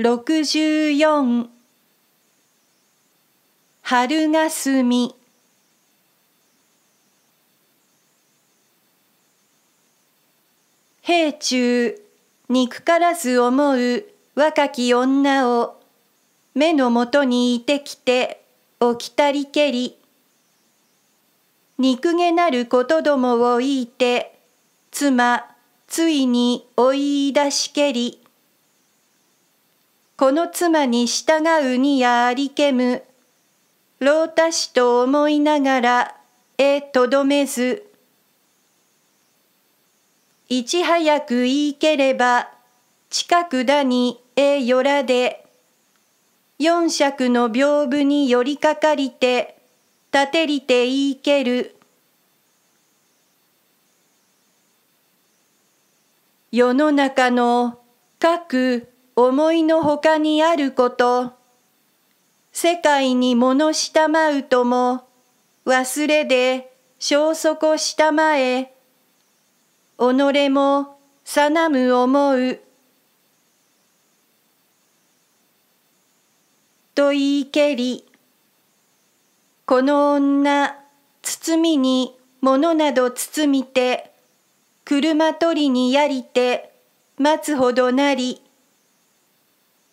六十四春がすみ平中憎からず思う若き女を目のもとにいてきて起きたりけり憎げなることどもをいいて妻ついに追い出しけりこの妻に従うにやありけむ。老太子と思いながら、えとどめず。いち早く言いければ、近くだにえよらで。四尺の屏風に寄りかかりて、立てりて言いける。世の中の各思いのほかにあること世界に物したまうとも忘れで消息したまえ己もさなむ思うと言いけりこの女包みに物など包みて車取りにやりて待つほどなり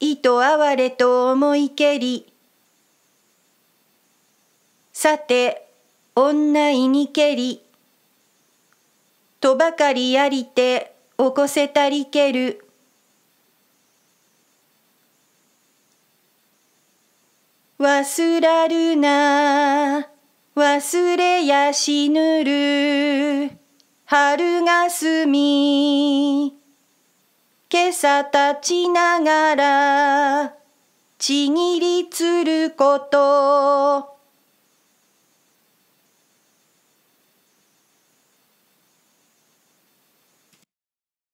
糸哀れと思いけりさて女いにけりとばかりやりて起こせたりける忘らるな忘れやしぬる春がすみ今朝立ちながらちぎりつること